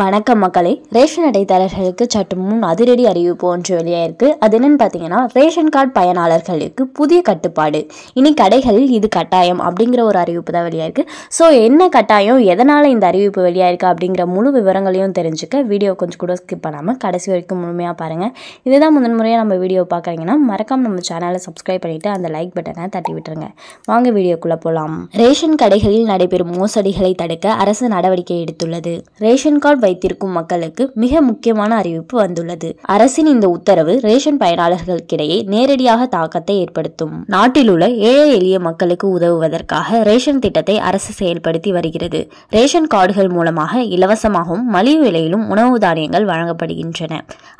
வணக்கம் மக்களே ரேஷன் அடைதாரர்களுக்கு சற்று முன் அதிரடி அறிவிப்பு ஒன்று வெளியாயிருக்கு அது என்னன்னு பார்த்தீங்கன்னா ரேஷன் கார்டு பயனாளர்களுக்கு புதிய கட்டுப்பாடு இனி கடைகளில் இது கட்டாயம் அப்படிங்கிற ஒரு அறிவிப்பு தான் வெளியாயிருக்கு ஸோ என்ன கட்டாயம் எதனால் இந்த அறிவிப்பு வெளியாயிருக்கு அப்படிங்கிற முழு விவரங்களையும் தெரிஞ்சுக்க வீடியோ கொஞ்சம் கூட ஸ்கிப் பண்ணாமல் கடைசி வரைக்கும் முழுமையாக பாருங்கள் இதுதான் முதன் முறையாக நம்ம வீடியோ பார்க்குறீங்கன்னா மறக்காமல் நம்ம சேனலை சப்ஸ்கிரைப் பண்ணிவிட்டு அந்த லைக் பட்டனை தட்டி விட்டுருங்க வாங்க வீடியோக்குள்ளே போகலாம் ரேஷன் கடைகளில் நடைபெறும் மோசடிகளை தடுக்க அரசு நடவடிக்கை எடுத்துள்ளது ரேஷன் கார்டு வைத்திருக்கும் மக்களுக்கு மிக முக்கியமான அறிவிப்பு வந்துள்ளது அரசின் இந்த உத்தரவு ரேஷன் பயனாளர்களுக்கிடையே நேரடியாக தாக்கத்தை ஏற்படுத்தும் நாட்டில் உள்ள ஏழை எளிய மக்களுக்கு உதவுவதற்காக ரேஷன் திட்டத்தை அரசு செயல்படுத்தி வருகிறது ரேஷன் கார்டுகள் மூலமாக இலவசமாகவும் மலிவு விலையிலும் உணவு தானியங்கள் வழங்கப்படுகின்றன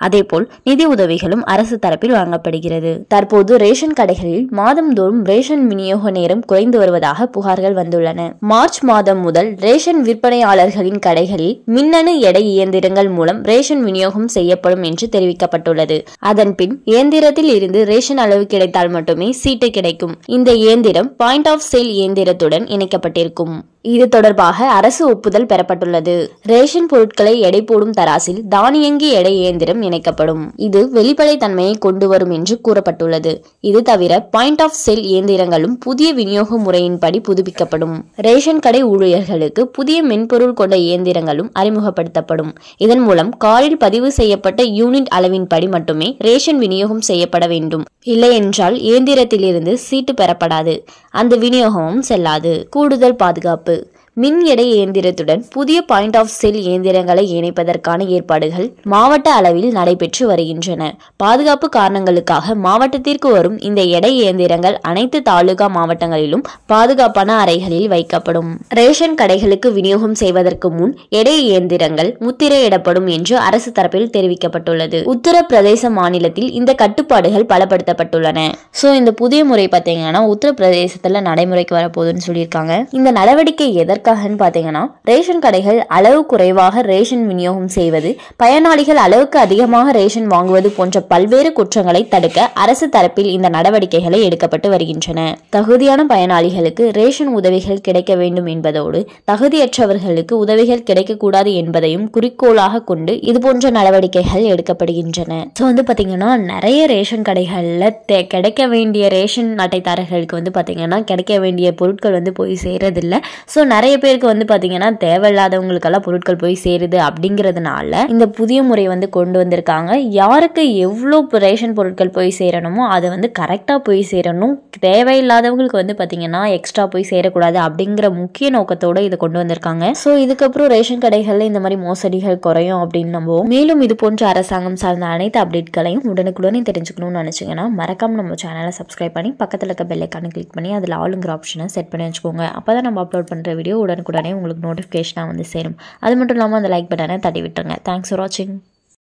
அதேபோல் நிதி உதவிகளும் அரசு தரப்பில் வழங்கப்படுகிறது தற்போது ரேஷன் கடைகளில் மாதம்தோறும் ரேஷன் விநியோக நேரம் குறைந்து வருவதாக புகார்கள் வந்துள்ளன மார்ச் மாதம் முதல் ரேஷன் விற்பனையாளர்களின் கடைகளில் மின்னணு சிறு எடை இயந்திரங்கள் மூலம் ரேஷன் விநியோகம் செய்யப்படும் என்று தெரிவிக்கப்பட்டுள்ளது அதன் பின் இயந்திரத்தில் இருந்து ரேஷன் அளவு கிடைத்தால் மட்டுமே சீட்டு கிடைக்கும் இந்த இயந்திரம் பாயிண்ட் ஆஃப் சேல் இயந்திரத்துடன் இணைக்கப்பட்டிருக்கும் இது தொடர்பாக அரசு ஒப்புதல் பெறப்பட்டுள்ளது ரேஷன் பொருட்களை எடை போடும் தராசில் தானியங்கி எடை இயந்திரம் இணைக்கப்படும் இது வெளிப்படை தன்மையை கொண்டு வரும் என்று கூறப்பட்டுள்ளது இது தவிர பாயிண்ட் ஆஃப் செல் இயந்திரங்களும் புதிய விநியோக முறையின்படி புதுப்பிக்கப்படும் ரேஷன் கடை ஊழியர்களுக்கு புதிய மென்பொருள் கொண்ட இயந்திரங்களும் அறிமுகப்படுத்தப்படும் இதன் மூலம் காரில் பதிவு செய்யப்பட்ட யூனிட் அளவின்படி மட்டுமே ரேஷன் விநியோகம் செய்யப்பட வேண்டும் இல்லையென்றால் இயந்திரத்திலிருந்து சீட்டு பெறப்படாது அந்த விநியோகமும் செல்லாது கூடுதல் பாதுகாப்பு மின் எடை இயந்திரத்துடன் புதிய பாயிண்ட் ஆஃப் செல் இயந்திரங்களை இணைப்பதற்கான ஏற்பாடுகள் மாவட்ட அளவில் நடைபெற்று வருகின்றன பாதுகாப்பு காரணங்களுக்காக மாவட்டத்திற்கு வரும் இந்த எடை இயந்திரங்கள் அனைத்து தாலுகா மாவட்டங்களிலும் பாதுகாப்பான அறைகளில் வைக்கப்படும் ரேஷன் கடைகளுக்கு விநியோகம் செய்வதற்கு முன் எடை இயந்திரங்கள் முத்திரையிடப்படும் என்று அரசு தரப்பில் தெரிவிக்கப்பட்டுள்ளது உத்தரப்பிரதேச மாநிலத்தில் இந்த கட்டுப்பாடுகள் பலப்படுத்தப்பட்டுள்ளன ஸோ இந்த புதிய முறை பார்த்தீங்கன்னா உத்தரப்பிரதேசத்தில் நடைமுறைக்கு வரப்போகுதுன்னு சொல்லியிருக்காங்க இந்த நடவடிக்கை எதற்கு எதற்காகன்னு பார்த்தீங்கன்னா ரேஷன் கடைகள் அளவு குறைவாக ரேஷன் விநியோகம் செய்வது பயனாளிகள் அளவுக்கு அதிகமாக ரேஷன் வாங்குவது போன்ற பல்வேறு குற்றங்களை தடுக்க அரசு தரப்பில் இந்த நடவடிக்கைகளை எடுக்கப்பட்டு வருகின்றன தகுதியான பயனாளிகளுக்கு ரேஷன் உதவிகள் கிடைக்க வேண்டும் என்பதோடு தகுதியற்றவர்களுக்கு உதவிகள் கிடைக்கக்கூடாது என்பதையும் குறிக்கோளாக கொண்டு இது போன்ற நடவடிக்கைகள் எடுக்கப்படுகின்றன ஸோ வந்து பார்த்தீங்கன்னா நிறைய ரேஷன் கடைகளில் கிடைக்க வேண்டிய ரேஷன் அட்டைதாரர்களுக்கு வந்து பார்த்தீங்கன்னா கிடைக்க வேண்டிய பொருட்கள் வந்து போய் சேரதில்லை ஸோ நிறைய நிறைய பேருக்கு வந்து பார்த்தீங்கன்னா தேவையில்லாதவங்களுக்கெல்லாம் பொருட்கள் போய் சேருது அப்படிங்கிறதுனால இந்த புதிய முறை வந்து கொண்டு வந்திருக்காங்க யாருக்கு எவ்வளோ ரேஷன் பொருட்கள் போய் சேரணுமோ அதை வந்து கரெக்டாக போய் சேரணும் தேவையில்லாதவங்களுக்கு வந்து பார்த்தீங்கன்னா எக்ஸ்ட்ரா போய் சேரக்கூடாது அப்படிங்கிற முக்கிய நோக்கத்தோடு இதை கொண்டு வந்திருக்காங்க ஸோ இதுக்கப்புறம் ரேஷன் கடைகளில் இந்த மாதிரி மோசடிகள் குறையும் அப்படின்னு நம்புவோம் மேலும் இது போன்ற அரசாங்கம் சார்ந்த அனைத்து அப்டேட்களையும் உடனுக்குடனே தெரிஞ்சுக்கணும்னு நினச்சிங்கன்னா மறக்காமல் நம்ம சேனலை சப்ஸ்கிரைப் பண்ணி பக்கத்தில் இருக்க பெல்லைக்கான கிளிக் பண்ணி அதில் ஆளுங்கிற ஆப்ஷனை செட் பண்ணி வச்சுக்கோங்க அப்போ தான் நம்ம அப்லோட் பண்ணுற வீடியோ உடனுக்குடனே உங்களுக்கு நோட்டிஃபிகேஷனாக வந்து சேரும் அது மட்டும் இல்லாமல் அந்த லைக் பட்டனை தட்டி விட்டுருங்க தேங்க்ஸ் ஃபார் வாட்சிங்